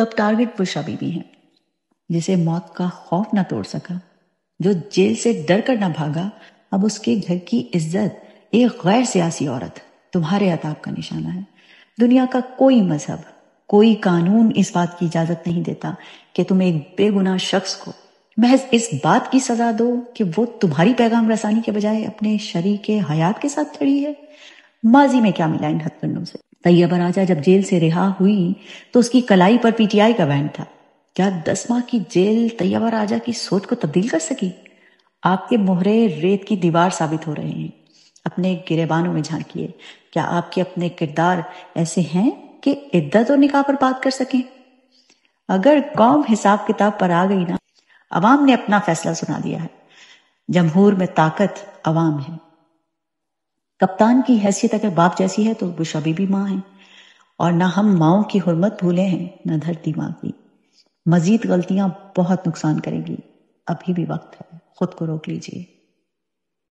अब टारगेट वो भी है जिसे मौत का खौफ ना तोड़ सका जो जेल से डर कर ना भागा अब उसके घर की इज्जत एक गैर सियासी औरत तुम्हारे अताब का निशाना है दुनिया का कोई मजहब कोई कानून इस बात की इजाजत नहीं देता कि तुम एक बेगुनाह शख्स को महज इस बात की सजा दो कि वो तुम्हारी पैगाम रसानी के बजाय अपने शरीर के हयात के साथ खड़ी है माजी में क्या मिला इन हथकंडों से तैयबा राजा जब जेल से रिहा हुई तो उसकी कलाई पर पीटीआई का बैन था क्या दस माह की जेल तैयबा राजा की सोच को तब्दील कर सकी आपके मोहरे रेत की दीवार साबित हो रहे हैं अपने गिरेबानों में झांकिए क्या आपके अपने किरदार ऐसे हैं कि इद्दत और निकाह पर बात कर सकें अगर कौम हिसाब किताब पर आ गई ना अवाम ने अपना फैसला सुना दिया है जमहूर में ताकत अवाम है कप्तान की हैसियत अगर बाप जैसी है तो बुश अभी भी माँ है और ना हम माओ की हरमत भूले हैं ना धरती माँ की मजीद गलतियां बहुत नुकसान करेंगी अभी भी वक्त है खुद को रोक लीजिए